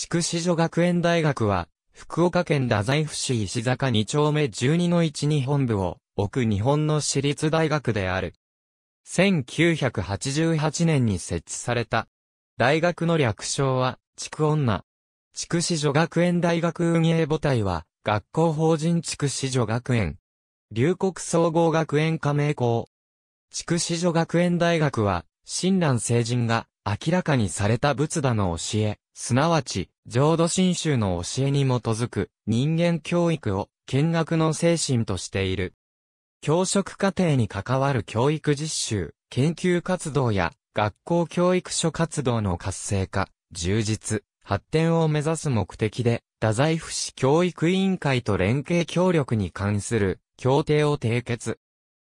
筑紫女学園大学は、福岡県太宰府市石坂2丁目12の1に本部を置く日本の私立大学である。1988年に設置された。大学の略称は、筑女。筑紫女学園大学運営母体は、学校法人筑紫女学園。龍谷総合学園加盟校。筑紫女学園大学は、親鸞聖人が明らかにされた仏陀の教え、すなわち、浄土真宗の教えに基づく人間教育を見学の精神としている。教職課程に関わる教育実習、研究活動や学校教育所活動の活性化、充実、発展を目指す目的で、太宰府市教育委員会と連携協力に関する協定を締結。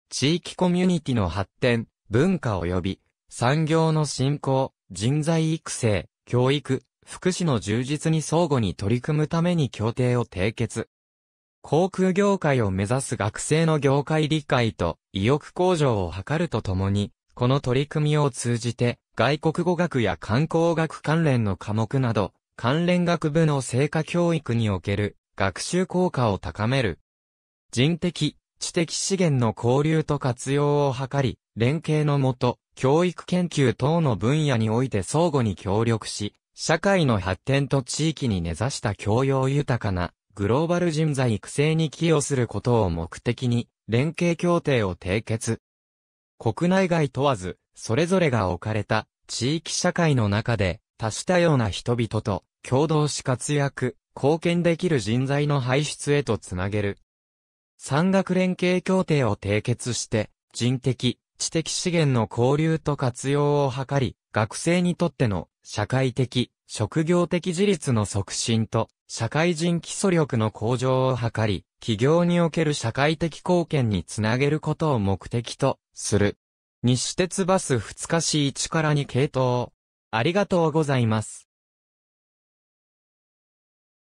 地域コミュニティの発展、文化及び産業の振興、人材育成、教育、福祉の充実に相互に取り組むために協定を締結。航空業界を目指す学生の業界理解と意欲向上を図るとともに、この取り組みを通じて、外国語学や観光学関連の科目など、関連学部の成果教育における学習効果を高める。人的、知的資源の交流と活用を図り、連携のもと、教育研究等の分野において相互に協力し、社会の発展と地域に根ざした教養豊かなグローバル人材育成に寄与することを目的に連携協定を締結。国内外問わず、それぞれが置かれた地域社会の中で多種多様な人々と共同し活躍、貢献できる人材の輩出へとつなげる。産学連携協定を締結して、人的、知的資源の交流と活用を図り、学生にとっての社会的、職業的自立の促進と、社会人基礎力の向上を図り、企業における社会的貢献につなげることを目的とする。西鉄バス二日市一からに系統。ありがとうございます。